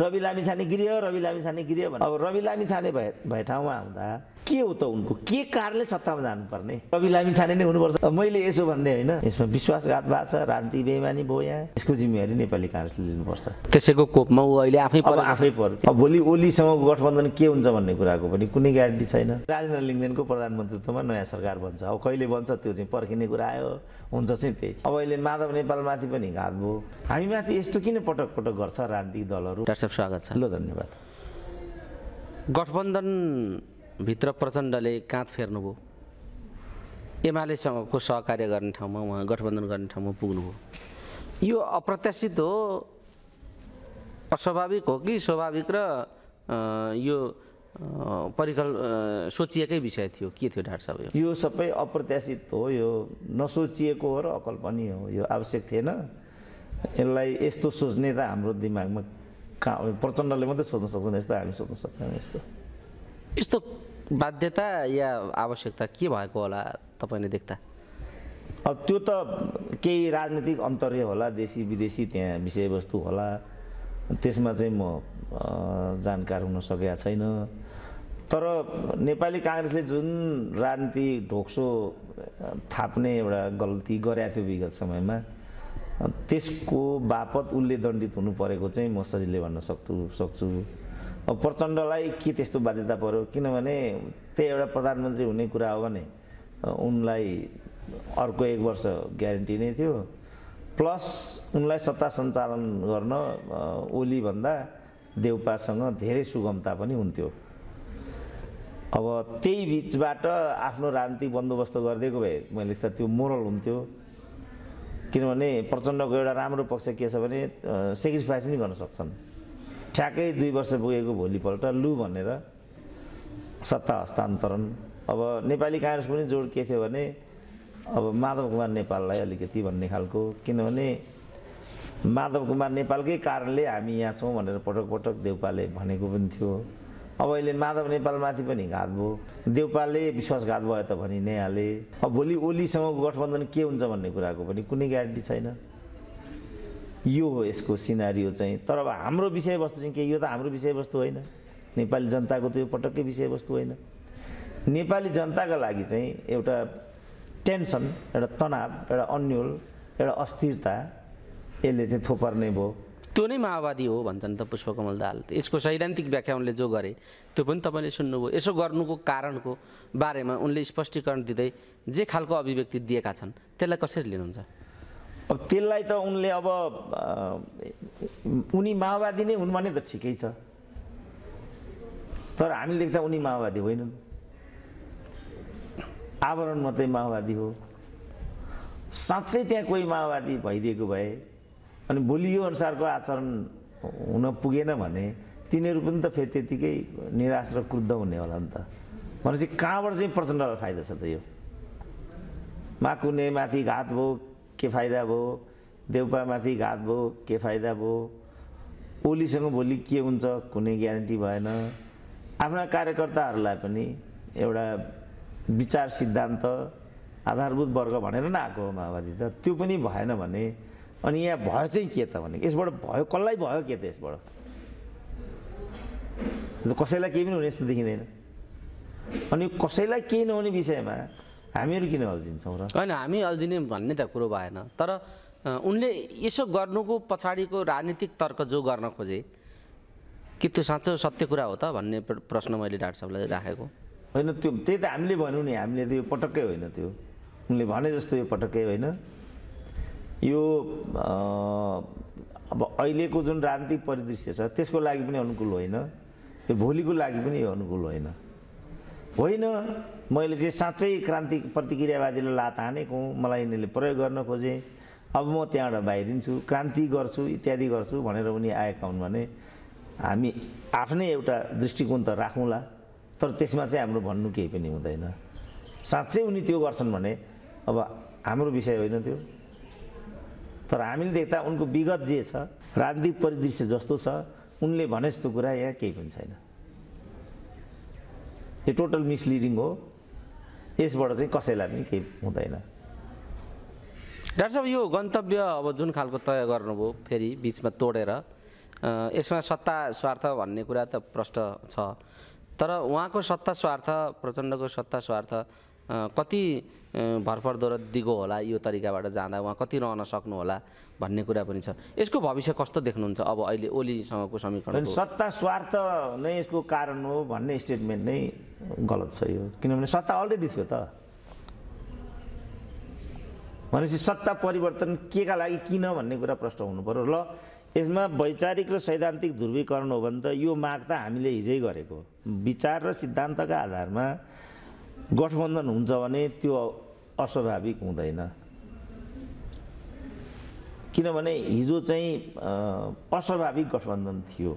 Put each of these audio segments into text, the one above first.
रवि लामिछाने गिरियो रवि लामिछाने गिरियो भने अब रवि लामिछाने भए भए ठाउँमा हुँदा के हो त उनको के कारणले सत्तामा जानुपर्ने रवि लामी छाने नै हुनुपर्छ मैले यसो भन्ने होइन यसमा विश्वासघात भएको छ राजनीति बेमानी भयो यहाँ यसको जिम्मेवारी नेपाली काङ्ग्रेसले लिनुपर्छ त्यसैको कोपमा ऊ अहिले आफै पर आफै पर्यो भोलि ओलीसँग गठबन्धन के हुन्छ भन्ने कुराको पनि कुनै ग्यारेन्टी छैन राजेन्द्र लिङ्गदेनको प्रधानमन्त्रीत्वमा नयाँ सरकार बन्छ अब कहिले बन्छ त्यो चाहिँ पर्खिने कुरा आयो हुन्छ चाहिँ त्यही अब अहिले माधव नेपालमाथि पनि घात भयो हामीमाथि यस्तो किन पटक पटक गर्छ राजनीतिक दलहरू स्वागत छ ल धन्यवाद गठबन्धन भित्र प्रचण्डले काँध फेर्नुभयो एमालेसँगको सहकार्य गर्ने ठाउँमा उहाँ गठबन्धन गर्ने ठाउँमा पुग्नुभयो यो अप्रत्याशित हो अस्वाभाविक हो कि स्वाभाविक र यो परिकल सोचिएकै विषय थियो के थियो डाक्टर साहब यो सबै अप्रत्याशित हो यो नसोचिएको हो र अकल पनि हो यो आवश्यक थिएन यसलाई यस्तो सोच्ने त हाम्रो दिमागमा कहाँ प्रचण्डले मात्रै सोच्न सक्छन् यस्तो हामी सोध्न सक्दैनौँ यस्तो यस्तो बाध्यता या आवश्यकता के भएको होला तपाईँले देख्दा अब त्यो त केही राजनीतिक अन्तर्य होला देशी विदेशी त्यहाँ विषयवस्तु होला त्यसमा चाहिँ म जानकार हुन सकेका छैन तर नेपाली काङ्ग्रेसले जुन राजनीति ढोक्सो थाप्ने एउटा गल्ती गरेका थियो विगत समयमा त्यसको बापत उसले दण्डित हुनु परेको चाहिँ म सजिलै भन्न सक्छु सक्छु प्रचण्डलाई के त्यस्तो बाध्यता पऱ्यो किनभने त्यही एउटा प्रधानमन्त्री हुने कुरा हो भने उनलाई अर्को एक वर्ष ग्यारेन्टी नै थियो प्लस उनलाई सत्ता सञ्चालन गर्न ओलीभन्दा देउपासँग धेरै सुगमता पनि हुन्थ्यो अब त्यही बिचबाट आफ्नो राजनीतिक बन्दोबस्त गरिदिएको भए मैले त त्यो मोरल हुन्थ्यो किनभने प्रचण्डको एउटा राम्रो पक्ष के छ भने सेक्रिफाइस पनि गर्न सक्छन् ठ्याक्कै दुई वर्ष पुगेको भोलिपल्ट लु भनेर सत्ता हस्तान्तरण अब नेपाली काङ्ग्रेस पनि जोड के थियो भने अब माधव कुमार नेपाललाई अलिकति भन्ने खालको किनभने माधव कुमार नेपालकै कारणले हामी यहाँ छौँ भनेर पटक पटक देउपाले भनेको पनि थियो अब अहिले माधव नेपालमाथि पनि घात भयो देउपाले विश्वासघात भयो त भनि नै हाले अब भोलि ओलीसँगको गठबन्धन के हुन्छ भन्ने कुराको पनि कुनै ग्यारेन्टी छैन यो हो यसको सिनारी चाहिँ तर अब हाम्रो विषयवस्तु चाहिँ के यो त हाम्रो विषयवस्तु होइन नेपाली जनताको त यो पटक्कै विषयवस्तु होइन नेपाली जनताको लागि चाहिँ एउटा टेन्सन एउटा तनाव एउटा अन्यल एउटा अस्थिरता यसले चाहिँ थोपर्ने भयो त्यो नै माओवादी हो भन्छन् त पुष्पकमल दाल यसको सैद्धान्तिक व्याख्या उनले जो गरे त्यो पनि तपाईँले सुन्नुभयो यसो गर्नुको कारणको बारेमा उनले स्पष्टीकरण दिँदै जे खालको अभिव्यक्ति दिएका छन् त्यसलाई कसरी लिनुहुन्छ अब त्यसलाई त उनले अब उनी माओवादी नै हुन् भने त ठिकै छ तर हामी लेख्दा उनी माओवादी होइनन् आवरण मात्रै माओवादी हो साँच्चै त्यहाँ कोही माओवादी भइदिएको भए अनि भोलि यो अनुसारको आचरण हुन पुगेन भने तिनीहरू पनि त फेरि त्यतिकै निराश र क्रुद्ध हुने होला नि त भनेपछि कहाँबाट चाहिँ प्रचण्डलाई फाइदा छ त यो माकुने माथि घात भोग के फाइदा भयो देउपामाथि घात भयो के फाइदा भयो ओलीसँग भोलि के हुन्छ कुनै ग्यारेन्टी भएन आफ्ना कार्यकर्ताहरूलाई पनि एउटा विचार सिद्धान्त आधारभूत वर्ग भनेर नै आएको हो माओवादी त त्यो पनि भएन भने अनि यहाँ भयो चाहिँ के त भने यसबाट भयो कसलाई भयो के त यसबाट कसैलाई केही पनि हुने जस्तो देखिँदैन अनि कसैलाई केही नहुने विषयमा हामीहरू किन अल्झिन्छौँ र होइन हामी अल्झिने भन्ने त कुरो भएन तर उनले यसो गर्नुको पछाडिको राजनीतिक तर्क जो गर्न खोजे कि त्यो साँचो सत्य कुरा हो त भन्ने प्रश्न मैले डाक्टर साहबलाई राखेको होइन त्यो त्यही त हामीले भन्यौँ नि हामीले त यो पटक्कै होइन त्यो उनले भने जस्तो यो पटक्कै होइन यो अब अहिलेको जुन राजनीतिक परिदृश्य छ त्यसको लागि पनि अनुकूल होइन यो भोलिको लागि पनि यो अनुकूल होइन होइन मैले चाहिँ साँच्चै क्रान्ति प्रतिक्रियावादीलाई लात हानेको हुँ मलाई यिनीहरूले प्रयोग गर्न खोजेँ अब म त्यहाँबाट बाहिरिन्छु क्रान्ति गर्छु इत्यादि गर्छु भनेर उनी आएका हुन् भने हामी आफ्नै एउटा दृष्टिकोण त राखौँला तर त्यसमा चाहिँ हाम्रो भन्नु केही पनि हुँदैन साँच्चै उनी त्यो गर्छन् भने अब हाम्रो विषय होइन त्यो तर हामीले देख्दा उनको विगत जे छ राजनीतिक परिदृश्य जस्तो छ उनले भने जस्तो कुरा यहाँ केही पनि छैन यो टोटल मिसलिडिङ हो यसबाट चाहिँ कसैलाई पनि केही हुँदैन डाक्टर साहब यो गन्तव्य अब जुन खालको तय गर्नुभयो फेरि बिचमा तोडेर यसमा सत्ता स्वार्थ भन्ने कुरा त प्रष्ट छ तर उहाँको सत्ता स्वार्थ प्रचण्डको सत्ता स्वार्थ कति भरपर्दो र दिगो होला यो तरिकाबाट जाँदा उहाँ कति रहन सक्नु होला भन्ने कुरा पनि छ यसको भविष्य कस्तो देख्नुहुन्छ अब अहिले ओलीसँगको समीकरण सत्ता स्वार्थ नै यसको कारण हो भन्ने स्टेटमेन्ट नै गलत छ यो किनभने सत्ता अलरेडी थियो त भनेपछि सत्ता परिवर्तन के का लागि किन भन्ने कुरा प्रश्न हुनु पऱ्यो ल यसमा वैचारिक र सैद्धान्तिक ध्रुवीकरण हो भने त यो माग त हामीले हिजै गरेको विचार र सिद्धान्तका आधारमा गठबन्धन हुन्छ भने त्यो अस्वाभाविक हुँदैन किनभने हिजो चाहिँ अस्वाभाविक गठबन्धन थियो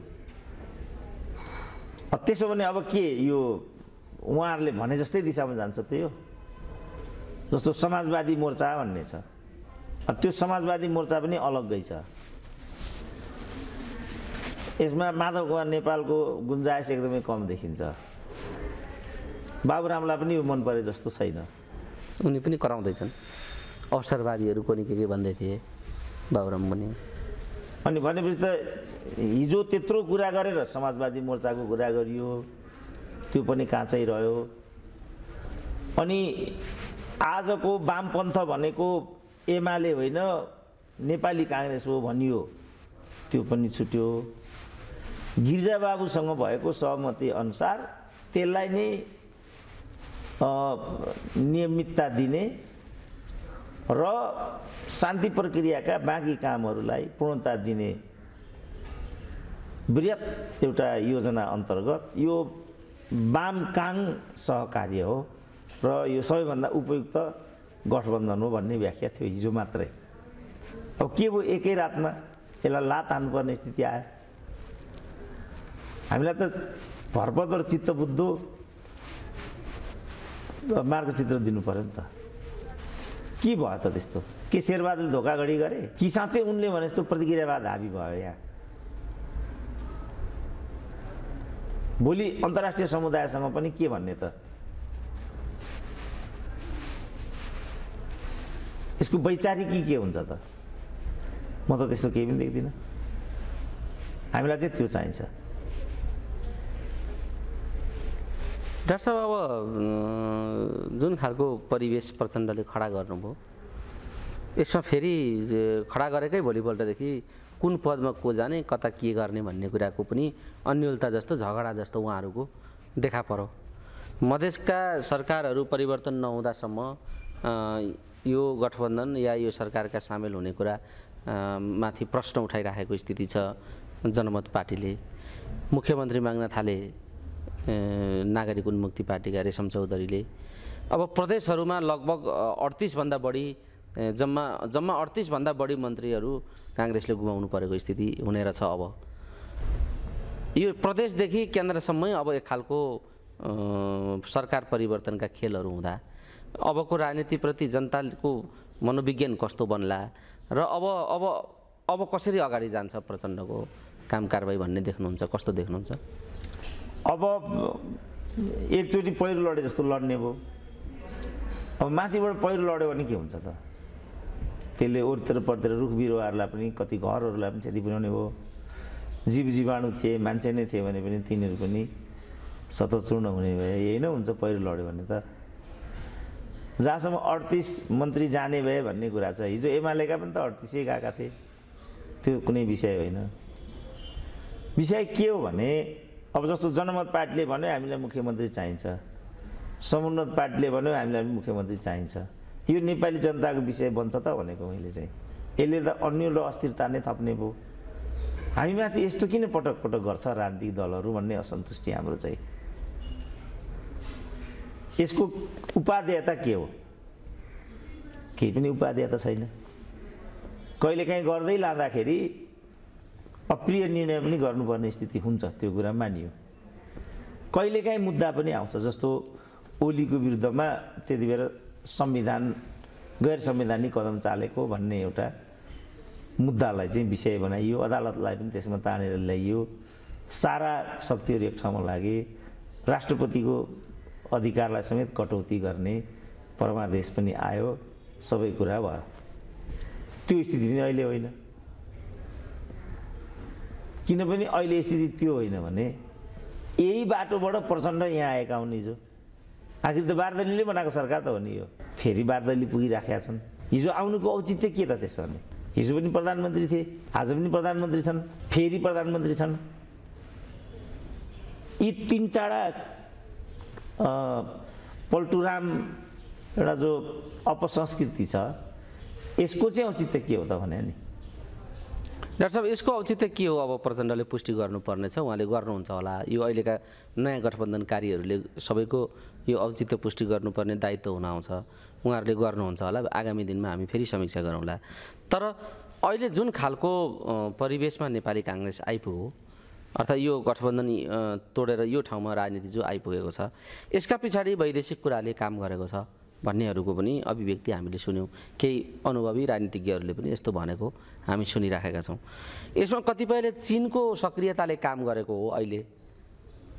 त्यसो भने अब के यो उहाँहरूले भने जस्तै दिशामा जान्छ त्यही हो जस्तो समाजवादी मोर्चा भन्ने छ त्यो समाजवादी मोर्चा पनि अलग्गै छ यसमा माधव कुमार नेपालको गुन्जायस एकदमै कम देखिन्छ बाबुरामलाई पनि मन परे जस्तो छैन उनी पनि कराउँदैछन् अवसरवादीहरू पनि के के भन्दै थिए बाबुराम पनि अनि भनेपछि त हिजो त्यत्रो कुरा गरेर समाजवादी मोर्चाको कुरा गरियो त्यो पनि काँचै रह्यो अनि आजको वामपन्थ भनेको एमाले होइन नेपाली काङ्ग्रेस हो भनियो त्यो पनि छुट्यो गिरिजाबाबुसँग भएको सहमति अनुसार त्यसलाई नै नियमितता दिने र शान्ति प्रक्रियाका बाँकी कामहरूलाई पूर्णता दिने वृहत एउटा योजना अन्तर्गत यो वामकाङ सहकार्य हो र यो सबैभन्दा उपयुक्त गठबन्धन हो भन्ने व्याख्या थियो हिजो मात्रै अब के भयो एकै रातमा यसलाई लात हान्नुपर्ने स्थिति आयो हामीलाई त भरपदर चित्त बुद्धो मार्गचित्र दिनु पऱ्यो नि त के भयो त त्यस्तो के शेरबहादुरले धोकाघडी गरे कि साँच्चै उनले भने जस्तो प्रतिक्रियावाद हाबी भयो यहाँ भोलि अन्तर्राष्ट्रिय समुदायसँग पनि के भन्ने त यसको वैचारिकी के हुन्छ त म त त्यस्तो केही पनि देख्दिनँ हामीलाई चाहिँ त्यो चाहिन्छ डाक्टर साहब अब जुन खालको परिवेश प्रचण्डले खडा गर्नुभयो यसमा फेरि खडा गरेकै भोलिपल्टदेखि कुन पदमा को जाने कता के गर्ने भन्ने कुराको पनि अन्यलता जस्तो झगडा जस्तो उहाँहरूको देखा परो मधेसका सरकारहरू परिवर्तन नहुँदासम्म यो गठबन्धन या यो सरकारका सामेल हुने कुरा माथि प्रश्न उठाइराखेको स्थिति छ जनमत पार्टीले मुख्यमन्त्री माग्न थाले नागरिक उन्मुक्ति पार्टीका रेशम चौधरीले अब प्रदेशहरूमा लगभग अडतिसभन्दा बढी जम्मा जम्मा अडतिसभन्दा बढी मन्त्रीहरू काङ्ग्रेसले गुमाउनु परेको स्थिति हुने रहेछ अब यो प्रदेशदेखि केन्द्रसम्मै अब एक खालको सरकार परिवर्तनका खेलहरू हुँदा अबको राजनीतिप्रति जनताको मनोविज्ञान कस्तो बन्ला र अब अब अब कसरी अगाडि जान्छ प्रचण्डको काम कारवाही भन्ने देख्नुहुन्छ कस्तो देख्नुहुन्छ अब एकचोटि पहिरो लडे जस्तो लड्ने भयो अब माथिबाट पहिरो लड्यो भने के हुन्छ त त्यसले ओरतिर पर्तिर रुख बिरुवाहरूलाई पनि कति घरहरूलाई पनि क्षति पुर्याउने भयो जीव जीवाणु थिए मान्छे नै थिए भने पनि तिनीहरू पनि सतचूर्ण हुने भए यही नै हुन्छ पहिरो लड्यो भने त जहाँसम्म अडतिस मन्त्री जाने भए भन्ने कुरा छ हिजो एमालेका पनि त अडतिसै गएका थिए त्यो कुनै विषय होइन विषय के हो भने अब जस्तो जनमत पार्टीले भन्यो हामीलाई मुख्यमन्त्री चाहिन्छ समुन्नत पार्टीले भन्यो हामीलाई मुख्यमन्त्री चाहिन्छ यो नेपाली जनताको विषय बन्छ त भनेको मैले चाहिँ यसले त अन्य र अस्थिरता नै थप्ने भयो हामीमाथि यस्तो किन पटक पटक गर्छ राजनीतिक दलहरू भन्ने असन्तुष्टि हाम्रो चाहिँ यसको उपाध्यायता के हो केही पनि उपाध्यता छैन कहिलेकाहीँ गर्दै लाँदाखेरि अप्रिय निर्णय पनि गर्नुपर्ने स्थिति हुन्छ त्यो कुरा मानियो कहिलेकाहीँ मुद्दा पनि आउँछ जस्तो ओलीको विरुद्धमा त्यति बेला संविधान गैर संवैधानिक कदम चालेको भन्ने एउटा मुद्दालाई चाहिँ विषय बनाइयो अदालतलाई पनि त्यसमा तानेर ल्याइयो सारा शक्तिहरू एक ठाउँमा लागे राष्ट्रपतिको अधिकारलाई समेत कटौती गर्ने परमादेश पनि आयो सबै कुरा भयो त्यो स्थिति पनि अहिले होइन किनभने अहिले स्थिति त्यो होइन भने यही बाटोबाट प्रचण्ड यहाँ आएका हुन् हिजो आखिर त बारदलीले बनाएको सरकार त हो नि यो फेरि बारदली पुगिराखेका छन् हिजो आउनुको औचित्य के त त्यसो भने हिजो पनि प्रधानमन्त्री थिए आज पनि प्रधानमन्त्री छन् फेरि प्रधानमन्त्री छन् यी तिन तिनचाडा पल्टुराम एउटा जो अपसंस्कृति छ यसको चाहिँ औचित्य के हो त भने नि डाक्टर साहब यसको औचित्य के हो अब प्रचण्डले पुष्टि गर्नुपर्नेछ उहाँले गर्नुहुन्छ होला यो अहिलेका नयाँ गठबन्धनकारीहरूले सबैको यो औचित्य पुष्टि गर्नुपर्ने दायित्व हुन आउँछ उहाँहरूले गर्नुहुन्छ होला आगामी दिनमा हामी फेरि समीक्षा गरौँला तर अहिले जुन खालको परिवेशमा नेपाली काङ्ग्रेस आइपुग्यो अर्थात् यो गठबन्धन तोडेर यो ठाउँमा राजनीति जो आइपुगेको छ यसका पछाडि वैदेशिक कुराले काम गरेको छ भन्नेहरूको पनि अभिव्यक्ति हामीले सुन्यौँ केही अनुभवी राजनीतिज्ञहरूले पनि यस्तो भनेको हामी सुनिराखेका छौँ यसमा कतिपयले चिनको सक्रियताले काम गरेको हो अहिले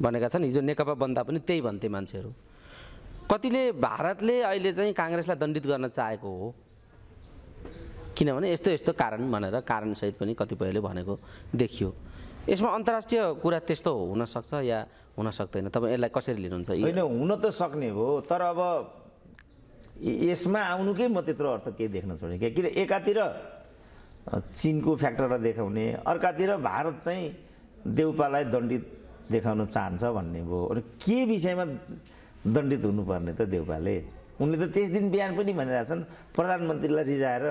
भनेका छन् हिजो नेकपा बन्दा पनि त्यही भन्थे मान्छेहरू कतिले भारतले अहिले चाहिँ काङ्ग्रेसलाई दण्डित गर्न चाहेको हो किनभने यस्तो यस्तो कारण भनेर कारणसहित पनि कतिपयले भनेको देखियो यसमा अन्तर्राष्ट्रिय कुरा त्यस्तो हुनसक्छ या हुन सक्दैन तपाईँ यसलाई कसरी लिनुहुन्छ होइन हुन त सक्ने हो तर अब यसमा आउनुकै म त्यत्रो अर्थ केही देख्न छोडेँ क्या किन एकातिर चिनको फ्याक्टरलाई देखाउने अर्कातिर भारत चाहिँ देउपालाई दण्डित देखाउन चाहन्छ भन्ने भयो अनि के विषयमा दण्डित हुनुपर्ने त देउपाले उनले त त्यस दिन बिहान पनि भनिरहेछन् प्रधानमन्त्रीलाई रिजाएर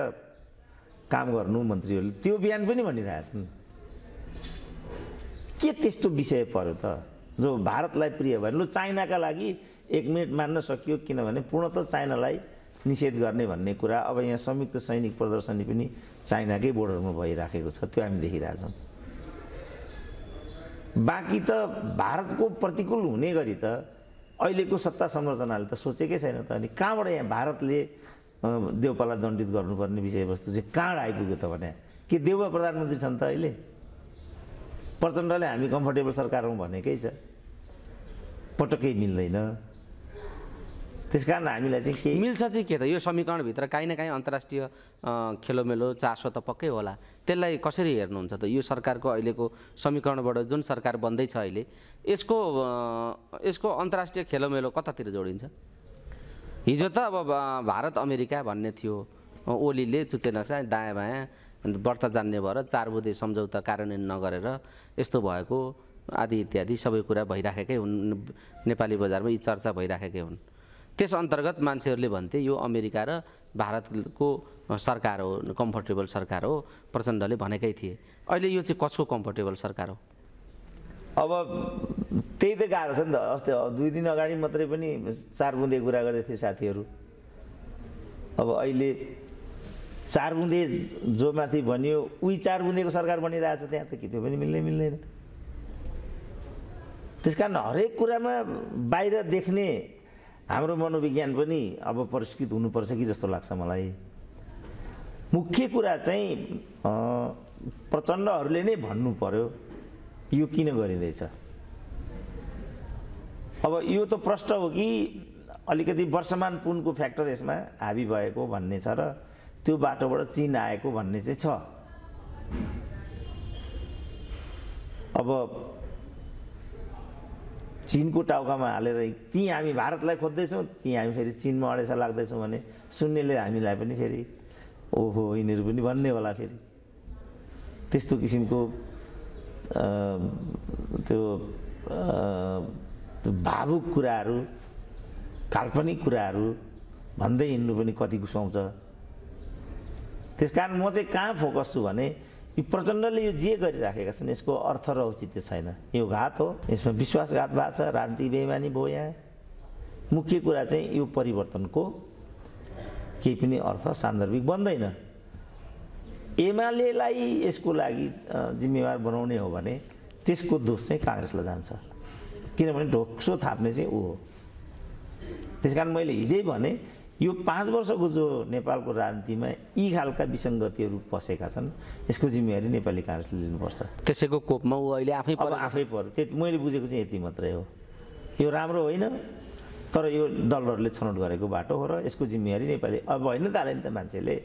काम गर्नु मन्त्रीहरूले त्यो बिहान पनि भनिरहेछन् के त्यस्तो विषय पर्यो त जो भारतलाई प्रिय भयो लु चाइनाका लागि एक मिनट मान्न सकियो किनभने पूर्णत चाइनालाई निषेध गर्ने भन्ने कुरा अब यहाँ संयुक्त सैनिक प्रदर्शनी पनि चाइनाकै बोर्डरमा भइराखेको छ त्यो हामी देखिरहेछौँ बाँकी त भारतको प्रतिकूल हुने गरी त अहिलेको सत्ता संरचनाले त सोचेकै छैन त अनि कहाँबाट यहाँ भारतले देउपाला दण्डित गर्नुपर्ने विषयवस्तु चाहिँ कहाँबाट आइपुग्यो त भने के देउवा प्रधानमन्त्री छन् त अहिले प्रचण्डले हामी कम्फर्टेबल सरकार हौँ भनेकै छ पटक्कै मिल्दैन त्यस कारण हामीलाई चाहिँ के मिल्छ चाहिँ के त यो समीकरणभित्र काहीँ न काहीँ अन्तर्राष्ट्रिय खेलोमेलो चासो त पक्कै होला त्यसलाई कसरी हेर्नुहुन्छ त यो सरकारको अहिलेको समीकरणबाट जुन सरकार बन्दैछ अहिले यसको यसको अन्तर्राष्ट्रिय खेलोमेलो कतातिर जोडिन्छ हिजो त अब भारत अमेरिका भन्ने थियो ओलीले चुच्चे नक्सा दायाँ बायाँ व्रत जान्ने भएर चार बुधे सम्झौता कार्यान्वयन नगरेर यस्तो भएको आदि इत्यादि सबै कुरा भइराखेकै हुन् नेपाली बजारमा यी चर्चा भइराखेकै हुन् त्यस अन्तर्गत मान्छेहरूले भन्थे यो अमेरिका र भारतको सरकार हो कम्फर्टेबल सरकार हो प्रचण्डले भनेकै थिए अहिले यो चाहिँ कसको कम्फर्टेबल सरकार हो अब त्यही त गाह्रो छ नि त अस्ति दुई दिन अगाडि मात्रै पनि चार बुँदे कुरा गर्दै थिएँ साथीहरू अब अहिले चार बुँदे जो माथि भनियो उही चार बुँदेको सरकार बनिरहेछ त्यहाँ त के त्यो पनि मिल्दै मिल्दैन त्यस कारण हरेक कुरामा बाहिर देख्ने हाम्रो मनोविज्ञान पनि अब परिष्कृत हुनुपर्छ कि जस्तो लाग्छ मलाई मुख्य कुरा चाहिँ प्रचण्डहरूले नै भन्नु पर्यो यो किन गरिँदैछ अब यो त प्रष्ट हो कि अलिकति वर्षमान पुनको फ्याक्टर यसमा हाबी भएको भन्ने छ र त्यो बाटोबाट चिन आएको भन्ने चाहिँ छ अब चिनको टाउकामा हालेर ती हामी भारतलाई खोज्दैछौँ ती हामी फेरि चिनमा अडेसा लाग्दैछौँ भने सुन्नेले हामीलाई पनि फेरि ओहो यिनीहरू पनि भन्ने होला फेरि त्यस्तो किसिमको त्यो भावुक कुराहरू काल्पनिक कुराहरू भन्दै हिँड्नु पनि कति गुसाउँछ त्यस कारण म चाहिँ कहाँ फोकस छु भने यो प्रचण्डले यो जे गरिराखेका छन् यसको अर्थ र औचित्य छैन यो घात हो यसमा विश्वासघात भएको छ राजनीतिक बेमानी भयो यहाँ मुख्य कुरा चाहिँ यो परिवर्तनको केही पनि अर्थ सान्दर्भिक बन्दैन एमालेलाई यसको लागि जिम्मेवार बनाउने हो भने त्यसको दोष चाहिँ काङ्ग्रेसलाई जान्छ किनभने ढोक्सो थाप्ने चाहिँ ऊ हो त्यस कारण मैले हिजै भने यो पाँच वर्षको जो नेपालको राजनीतिमा यी खालका विसङ्गतिहरू पसेका छन् यसको जिम्मेवारी नेपाली काङ्ग्रेसले लिनुपर्छ त्यसैको कोपमा ऊ अहिले आफै पर आफै पर्यो त्यति मैले बुझेको चाहिँ यति मात्रै हो यो राम्रो होइन तर यो दलहरूले छनौट गरेको बाटो हो र यसको जिम्मेवारी नेपाली अब होइन थाले नि त मान्छेले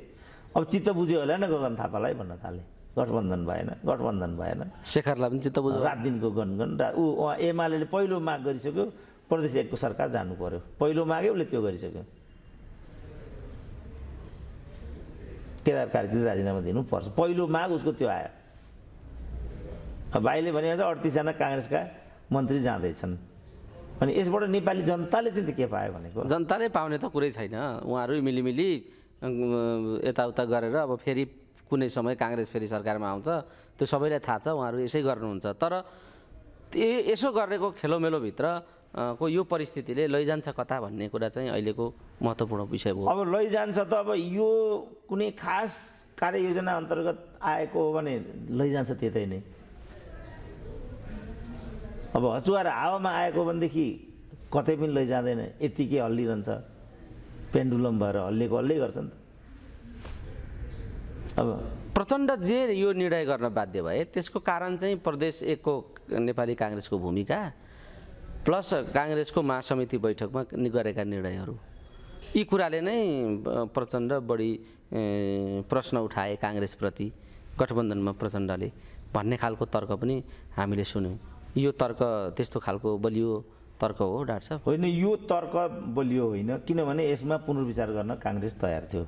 अब चित्त बुझ्यो होला नि गगन थापालाई भन्न थाले गठबन्धन भएन गठबन्धन भएन शेखरलाई पनि चित्त बुझ्यो रात दिनको गनगन ऊ एमाले पहिलो माग गरिसक्यो प्रदेश एकको सरकार जानु पर्यो पहिलो माग्यो उसले त्यो गरिसक्यो केदार कार्कीले राजीनामा दिनुपर्छ पहिलो माग उसको त्यो आयो अब भाइले भने अडतिसजना काङ्ग्रेसका मन्त्री जाँदैछन् अनि यसबाट नेपाली जनताले चाहिँ के पायो भनेको जनताले पाउने त कुरै छैन उहाँहरू मिलिमिली यताउता गरेर अब फेरि कुनै समय काङ्ग्रेस फेरि सरकारमा आउँछ त्यो सबैलाई थाहा छ उहाँहरू यसै गर्नुहुन्छ तर यसो गरेको खेलोमेलोभित्र को यो परिस्थितिले लैजान्छ कता भन्ने कुरा चाहिँ अहिलेको महत्त्वपूर्ण विषय हो अब लैजान्छ त अब यो कुनै खास कार्ययोजना अन्तर्गत आएको हो भने लैजान्छ त्यतै नै अब हचुवाएर हावामा आएको भनेदेखि कतै पनि लैजाँदैन यत्तिकै हल्लिरहन्छ पेन्डुलम भएर हल्लिएको हल्लै गर्छ नि त अब प्रचण्ड जे यो निर्णय गर्न बाध्य भए त्यसको कारण चाहिँ प्रदेश एकको नेपाली काङ्ग्रेसको भूमिका प्लस काङ्ग्रेसको महासमिति बैठकमा गरेका निर्णयहरू यी कुराले नै प्रचण्ड बढी प्रश्न उठाए काङ्ग्रेसप्रति गठबन्धनमा प्रचण्डले भन्ने खालको तर्क पनि हामीले सुन्यौँ यो तर्क त्यस्तो खालको बलियो तर्क हो डाक्टर साहब होइन यो तर्क बलियो होइन किनभने यसमा पुनर्विचार गर्न काङ्ग्रेस तयार थियो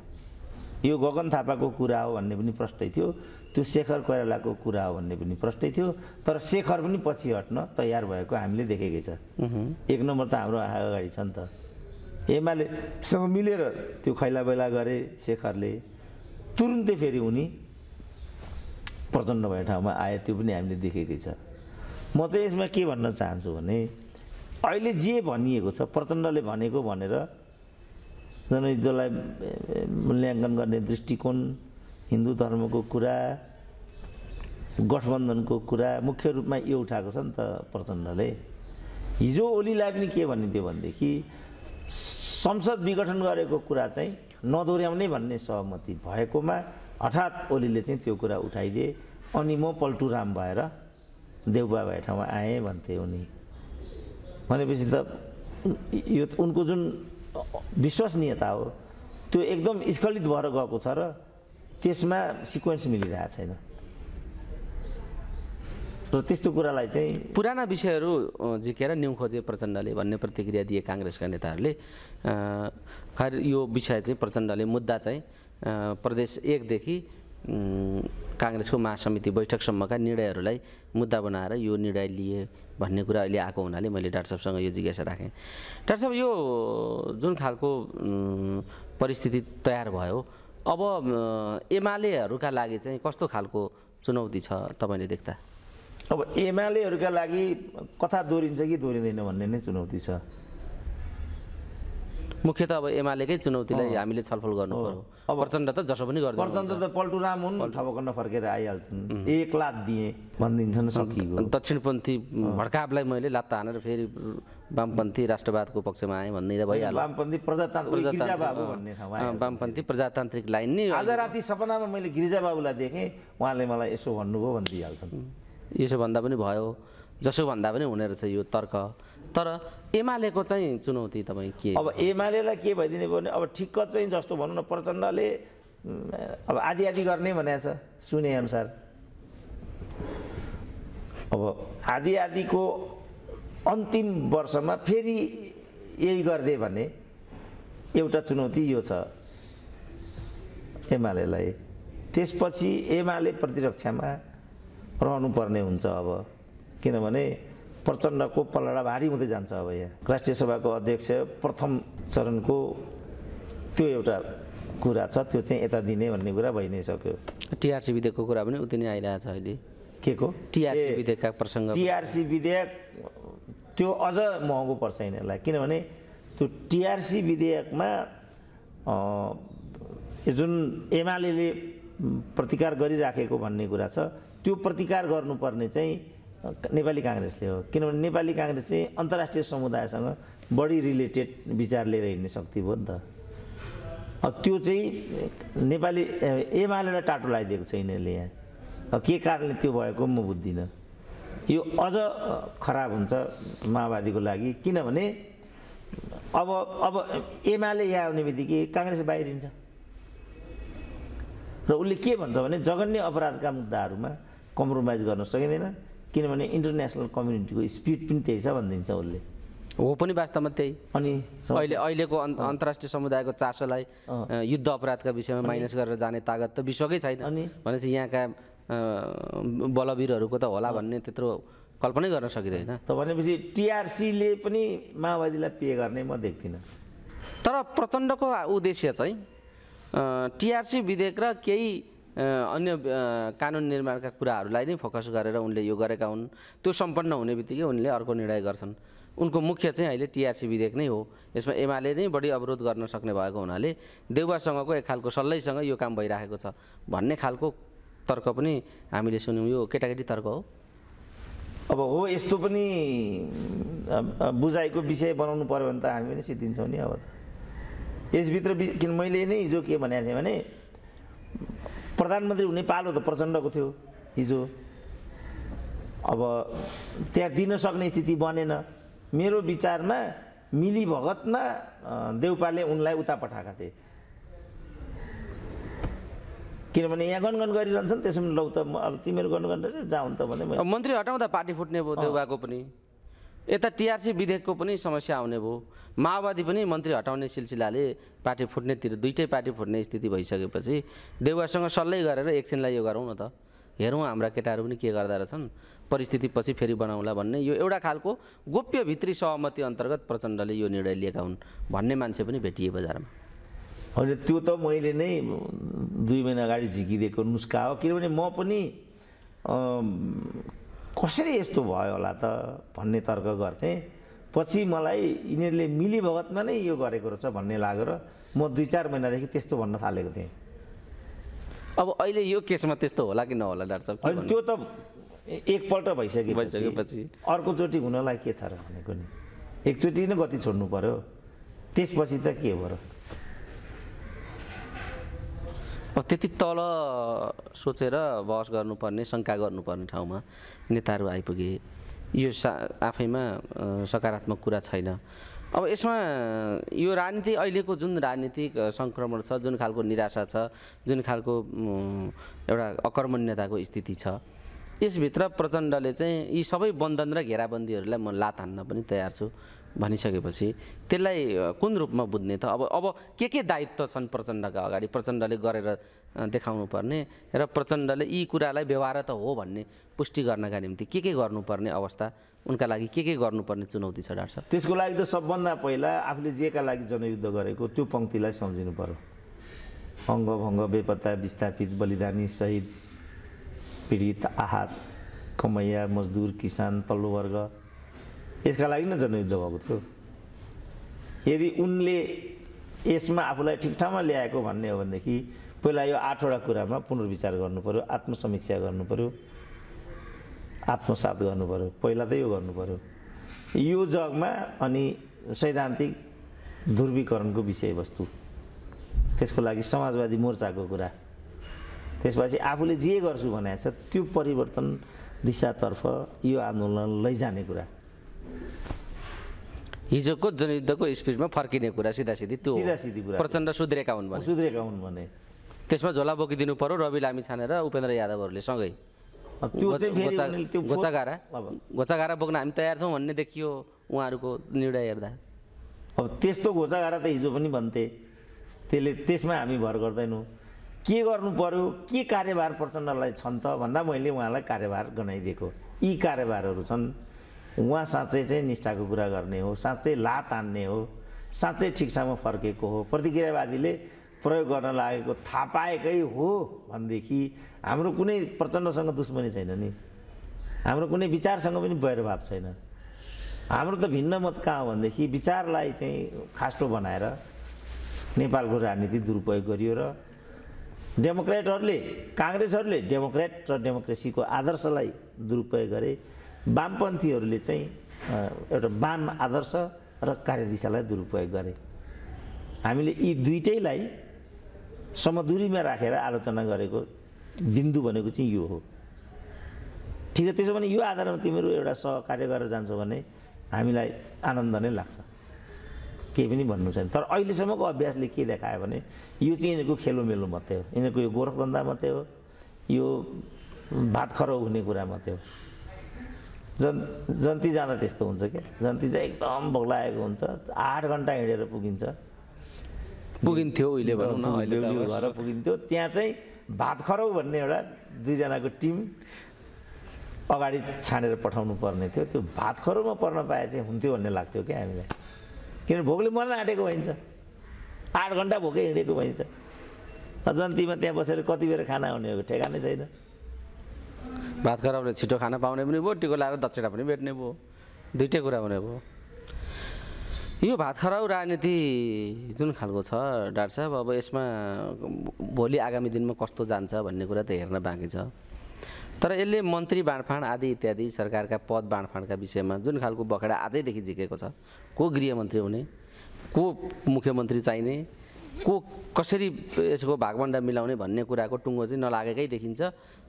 यो गगन थापाको कुरा हो भन्ने पनि प्रष्टै थियो त्यो शेखर कोइरालाको कुरा हो भन्ने पनि प्रष्टै थियो तर शेखर पनि पछि हट्न तयार भएको हामीले देखेकै छ एक नम्बर त हाम्रो अगाडि छ नि त एमालेसँग मिलेर त्यो खैला बैला गरे शेखरले तुरुन्तै फेरि उनी प्रचण्ड भए ठाउँमा आए त्यो पनि हामीले देखेकै छ म चाहिँ यसमा के भन्न चाहन्छु भने अहिले जे भनिएको छ प्रचण्डले भनेको भनेर जनयुद्धलाई मूल्याङ्कन गर्ने दृष्टिकोण हिन्दू धर्मको कुरा गठबन्धनको कुरा मुख्य रूपमा यो उठाएको छ नि त प्रचण्डले हिजो ओलीलाई पनि के भनिदियो भनेदेखि संसद विघटन गरेको कुरा चाहिँ नदोर्याउने भन्ने सहमति भएकोमा हठात ओलीले चाहिँ त्यो कुरा उठाइदिए अनि म राम भएर देउबा भए ठाउँमा आएँ भन्थे उनी भनेपछि त यो उनको जुन विश्वसनीयता हो त्यो एकदम स्खलित भएर गएको छ र त्यसमा सिक्वेन्स मिलिरहेको छैन र त्यस्तो कुरालाई चाहिँ पुराना विषयहरू झिकेर न्यु खोजे प्रचण्डले भन्ने प्रतिक्रिया दिए काङ्ग्रेसका नेताहरूले खैर यो विषय चाहिँ प्रचण्डले मुद्दा चाहिँ प्रदेश एकदेखि काङ्ग्रेसको महासमिति बैठकसम्मका निर्णयहरूलाई मुद्दा बनाएर यो निर्णय लिए भन्ने कुरा अहिले आएको हुनाले मैले डाक्टर साहबसँग यो जिज्ञासा राखेँ डाक्टर साहब यो जुन खालको परिस्थिति तयार भयो अब एमालेहरूका लागि चाहिँ कस्तो खालको चुनौती छ तपाईँले देख्दा अब एमालेहरूका लागि कथा दोहोरिन्छ कि दोहोरिँदैन भन्ने नै चुनौती छ मुख्य त अब एमालेकै चुनौतीलाई हामीले छलफल गर्नु पर्यो प्रचण्ड त जसो पनि गर्छ प्रचण्ड त पल्टु राम हुन् थपक्क फर्केर आइहाल्छन् एक लात दिए भनिदिन्छन् सकिएको दक्षिणपन्थी भड्कावलाई मैले लात हानेर फेरि वामपन्थी राष्ट्रवादको पक्षमा आएँ भन्ने भइहाल्यो वामपन्थी प्रजातान्त्रिक वामपन्थी प्रजातान्त्रिक लाइन नै आज राति सपनामा मैले गिरिजाबाबुलाई देखेँ उहाँले मलाई यसो भन्नुभयो भनिदिइहाल्छन् यसो भन्दा पनि भयो जसो भन्दा पनि हुने रहेछ यो तर्क तर एमालेको चाहिँ चुनौती तपाईँ के अब एमालेलाई के भइदिने भयो भने अब ठिक्क चाहिँ जस्तो भनौँ न प्रचण्डले अब आधी आधी गर्ने भनेको छ सुने अनुसार अब आधी आधीको अन्तिम वर्षमा फेरि यही गरिदिए भने एउटा चुनौती यो छ एमालेलाई त्यसपछि एमाले प्रतिरक्षामा रहनुपर्ने हुन्छ अब किनभने प्रचण्डको पलडा भारी हुँदै जान्छ अब यहाँ राष्ट्रिय सभाको अध्यक्ष प्रथम चरणको त्यो एउटा कुरा छ त्यो चाहिँ यता दिने भन्ने कुरा भइ नै सक्यो टिआरसी विधेयकको कुरा पनि उति नै आइरहेछ अहिले के को टिआरसी विधेयकका प्रसङ्ग टिआरसी विधेयक त्यो अझ महँगो पर्छ यिनीहरूलाई किनभने त्यो टिआरसी विधेयकमा जुन एमाले प्रतिकार गरिराखेको भन्ने कुरा छ त्यो प्रतिकार गर्नुपर्ने चाहिँ नेपाली काङ्ग्रेसले हो किनभने नेपाली काङ्ग्रेस चाहिँ अन्तर्राष्ट्रिय समुदायसँग बढी रिलेटेड विचार लिएर हिँड्ने शक्ति भयो नि त त्यो चाहिँ नेपाली एमालेलाई टाटो लगाइदिएको छ यिनीहरूले यहाँ के कारणले त्यो भएको म बुझ्दिनँ यो अझ खराब हुन्छ माओवादीको लागि किनभने अब अब एमाले यहाँ आउने बित्तिकै काङ्ग्रेस बाहिरिन्छ र उसले के भन्छ भने जघन्य अपराधका मुद्दाहरूमा कम्प्रोमाइज गर्न सकिँदैन किनभने इन्टरनेसनल कम्युनिटीको स्पिड पनि त्यही छ भनिदिन्छ उसले हो पनि वास्तवमा त्यही अनि अहिले अहिलेको अन्तर्राष्ट्रिय समुदायको चासोलाई युद्ध अपराधका विषयमा माइनस गरेर जाने तागत त विश्वकै छैन अनि भनेपछि यहाँका बलवीरहरूको त होला भन्ने त्यत्रो कल्पनै गर्न सकिँदैन त भनेपछि टिआरसीले पनि माओवादीलाई पे गर्ने म देख्दिनँ तर प्रचण्डको उद्देश्य चाहिँ टिआरसी विधेयक र केही अन्य कानुन निर्माणका कुराहरूलाई नै फोकस गरेर उनले यो गरेका हुन् त्यो सम्पन्न हुने बित्तिकै उनले अर्को निर्णय गर्छन् उनको मुख्य चाहिँ अहिले टिआरसी विधेयक नै हो यसमा एमाले नै बढी अवरोध गर्न सक्ने भएको हुनाले देउवासँगको एक खालको सल्लाहसँग यो काम भइराखेको छ भन्ने खालको तर्क पनि हामीले सुन्यौँ यो केटाकेटी तर्क हो अब हो यस्तो पनि बुझाइको विषय बनाउनु पऱ्यो भने त हामी पनि सिद्धिन्छौँ नि अब त यसभित्र किन मैले नै हिजो के भनेको थिएँ भने प्रधानमन्त्री हुने पालो त प्रचण्डको थियो हिजो अब त्यहाँ दिन सक्ने स्थिति बनेन मेरो विचारमा मिलीभगतमा देउपाले उनलाई उता पठाएका थिए किनभने यहाँ गनगन गरिरहन्छन् त्यसो लौ त अब तिमीहरू गनगन रहेछ जाउन् त भने मन्त्री हटाउँदा पार्टी फुट्ने भयो देउबाको पनि यता टिआरसी विधेयकको पनि समस्या आउने भयो माओवादी पनि मन्त्री हटाउने सिलसिलाले पार्टी फुट्नेतिर दुइटै पार्टी फुट्ने स्थिति भइसकेपछि देउवासँग सल्लै गरेर एकछिनलाई यो गरौँ न त हेरौँ हाम्रा केटाहरू पनि के गर्दा रहेछन् परिस्थिति पछि फेरि बनाउँला भन्ने यो एउटा खालको गोप्य भित्री सहमति अन्तर्गत प्रचण्डले यो निर्णय लिएका हुन् भन्ने मान्छे पनि भेटिए बजारमा होइन त्यो त मैले नै दुई महिना अगाडि झिकिदिएको नुस्खा हो किनभने म पनि कसरी यस्तो भयो होला त भन्ने तर्क गर्थेँ पछि मलाई यिनीहरूले मिलीभगतमा नै यो गरेको रहेछ भन्ने लागेर म दुई चार महिनादेखि त्यस्तो भन्न थालेको थिएँ अब अहिले यो केसमा त्यस्तो होला कि नहोला डाक्टर साहब त्यो त एकपल्ट भइसक्यो भइसकेपछि अर्कोचोटि हुनलाई के छ र भनेको नि एकचोटि नै गति छोड्नु पऱ्यो त्यसपछि त के हो र त्यति तल सोचेर बहस गर्नुपर्ने शङ्का गर्नुपर्ने ठाउँमा नेताहरू आइपुगे यो सा आफैमा सकारात्मक कुरा छैन अब यसमा यो राजनीति अहिलेको जुन राजनीतिक सङ्क्रमण छ जुन खालको निराशा छ जुन खालको एउटा अकर्मण्यताको स्थिति छ यसभित्र प्रचण्डले चाहिँ यी सबै बन्धन र घेराबन्दीहरूलाई म लात हान्न पनि तयार छु भनिसकेपछि त्यसलाई कुन रूपमा बुझ्ने त अब अब के के दायित्व छन् प्रचण्डका अगाडि प्रचण्डले गरेर देखाउनु पर्ने र प्रचण्डले यी कुरालाई व्यवहार त हो भन्ने पुष्टि गर्नका निम्ति के के गर्नुपर्ने अवस्था उनका लागि के के गर्नुपर्ने चुनौती छ डाक्टर साहब त्यसको लागि त सबभन्दा पहिला आफूले जेका लागि जनयुद्ध गरेको त्यो पङ्क्तिलाई सम्झिनु पऱ्यो अङ्गभङ्ग बेपत्ता विस्थापित बलिदानी शहीद पीडित आहात कमैया मजदुर किसान तल्लो वर्ग यसका लागि नै जनयुद्ध भएको थियो यदि उनले यसमा आफूलाई ठिक ठाउँमा ल्याएको भन्ने हो भनेदेखि पहिला यो आठवटा कुरामा पुनर्विचार पऱ्यो आत्मसमीक्षा पऱ्यो आत्मसात पऱ्यो पहिला त यो पऱ्यो यो जगमा अनि सैद्धान्तिक ध्रुवीकरणको विषयवस्तु त्यसको लागि समाजवादी मोर्चाको कुरा त्यसपछि आफूले जे गर्छु भनेको छ त्यो परिवर्तन दिशातर्फ यो आन्दोलन लैजाने कुरा हिजोको जनयुद्धको स्पिडमा फर्किने कुरा सिधा सिधी त्यो सिधा सिधी कुरा प्रचण्ड सुध्रेका हुन् भने सुध्रेका हुन् भने त्यसमा झोला बोकिदिनु पर्यो रवि लामी छानेर उपेन्द्र यादवहरूले सँगै त्यो घोचाघारा घोचाघारा बोक्न हामी तयार छौँ भन्ने देखियो उहाँहरूको निर्णय हेर्दा अब त्यस्तो घोचाघारा त हिजो पनि भन्थे त्यसले त्यसमा हामी भर गर्दैनौँ के गर्नु पर्यो के कार्यभार प्रचण्डलाई छन् त भन्दा मैले उहाँलाई कार्यभार गनाइदिएको यी कार्यभारहरू छन् उहाँ साँच्चै चाहिँ निष्ठाको कुरा गर्ने हो साँच्चै ला तान्ने हो साँच्चै ठाउँमा फर्केको हो प्रतिक्रियावादीले प्रयोग गर्न लागेको थाहा पाएकै हो भनेदेखि हाम्रो कुनै प्रचण्डसँग दुश्मनी छैन नि हाम्रो कुनै विचारसँग पनि बैरभाव छैन हाम्रो त भिन्न मत कहाँ हो भनेदेखि विचारलाई चाहिँ खास्टो बनाएर नेपालको राजनीति दुरुपयोग गरियो र डेमोक्रेटहरूले काङ्ग्रेसहरूले डेमोक्रेट र डेमोक्रेसीको आदर्शलाई दुरुपयोग गरे वामपन्थीहरूले चाहिँ एउटा वाम आदर्श र कार्यदिशालाई दुरुपयोग गरे हामीले यी दुइटैलाई समदुरीमा राखेर आलोचना गरेको बिन्दु भनेको चाहिँ यो हो ठिक छ त्यसो भने यो आधारमा तिमीहरू एउटा सहकार्य गरेर जान्छौ भने हामीलाई आनन्द नै लाग्छ केही पनि भन्नु छैन तर अहिलेसम्मको अभ्यासले के देखायो भने यो चाहिँ यिनीहरूको खेलोमेलो मात्रै हो यिनीहरूको यो गोरखधन्दा मात्रै हो यो भात हुने कुरा मात्रै हो जन् जन्ती जाँदा त्यस्तो हुन्छ क्या जन्ती चाहिँ एकदम भोग्लाएको हुन्छ आठ घन्टा हिँडेर पुगिन्छ पुगिन्थ्यो उहिले भनौँ न अहिले भएर पुगिन्थ्यो त्यहाँ चाहिँ भात खरौ भन्ने एउटा दुईजनाको टिम अगाडि छानेर पठाउनु पर्ने थियो त्यो भात खरौमा पर्न पाए चाहिँ हुन्थ्यो भन्ने लाग्थ्यो क्या हामीलाई किनभने भोकले मर्न आँटेको भइन्छ आठ घन्टा भोकै हिँडेको भइन्छ जन्तीमा त्यहाँ बसेर कति बेर खाना हुने हो ठेगानै छैन भात खराबले छिटो खाना पाउने पनि भयो टिको लाएर दक्षिणा पनि भेट्ने भयो दुइटै कुरा हुने भयो यो भात खराउ राजनीति जुन खालको छ डाक्टर साहब अब यसमा भोलि आगामी दिनमा कस्तो जान्छ भन्ने कुरा त हेर्न बाँकी छ तर यसले मन्त्री बाँडफाँड आदि इत्यादि सरकारका पद बाँडफाँडका विषयमा जुन खालको बखेडा आजैदेखि झिकेको छ को गृहमन्त्री हुने को मुख्यमन्त्री चाहिने को कसरी यसको भागभन्डा मिलाउने भन्ने कुराको टुङ्गो चाहिँ नलागेकै देखिन्छ